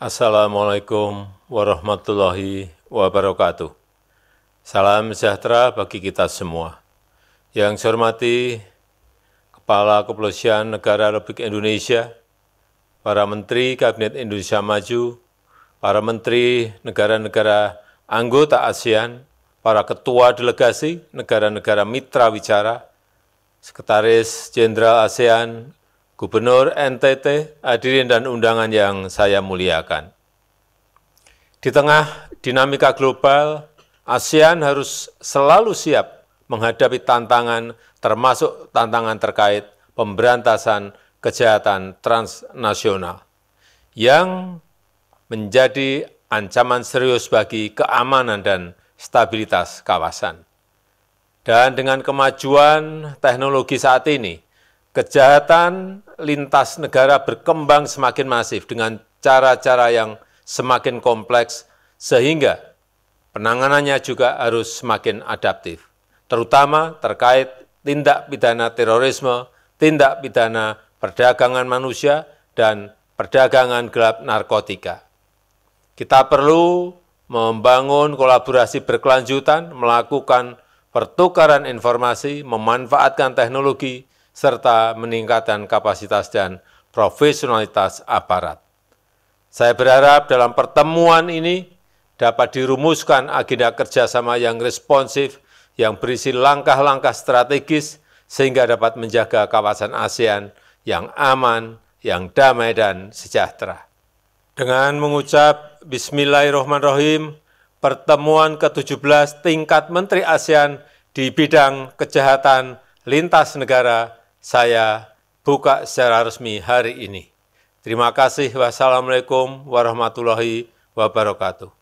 Assalamualaikum warahmatullahi wabarakatuh. Salam sejahtera bagi kita semua. Yang saya hormati Kepala Kepolisian Negara Republik Indonesia, para Menteri Kabinet Indonesia Maju, para Menteri negara-negara anggota ASEAN, para Ketua Delegasi negara-negara mitra wicara, Sekretaris Jenderal ASEAN Gubernur NTT, hadirin dan undangan yang saya muliakan. Di tengah dinamika global, ASEAN harus selalu siap menghadapi tantangan termasuk tantangan terkait pemberantasan kejahatan transnasional yang menjadi ancaman serius bagi keamanan dan stabilitas kawasan. Dan dengan kemajuan teknologi saat ini, kejahatan lintas negara berkembang semakin masif dengan cara-cara yang semakin kompleks sehingga penanganannya juga harus semakin adaptif, terutama terkait tindak pidana terorisme, tindak pidana perdagangan manusia, dan perdagangan gelap narkotika. Kita perlu membangun kolaborasi berkelanjutan, melakukan pertukaran informasi, memanfaatkan teknologi, serta meningkatkan kapasitas dan profesionalitas aparat. Saya berharap dalam pertemuan ini dapat dirumuskan agenda kerjasama yang responsif, yang berisi langkah-langkah strategis, sehingga dapat menjaga kawasan ASEAN yang aman, yang damai, dan sejahtera. Dengan mengucap Bismillahirrahmanirrahim, pertemuan ke-17 tingkat Menteri ASEAN di bidang kejahatan lintas negara saya buka secara resmi hari ini. Terima kasih. Wassalamualaikum warahmatullahi wabarakatuh.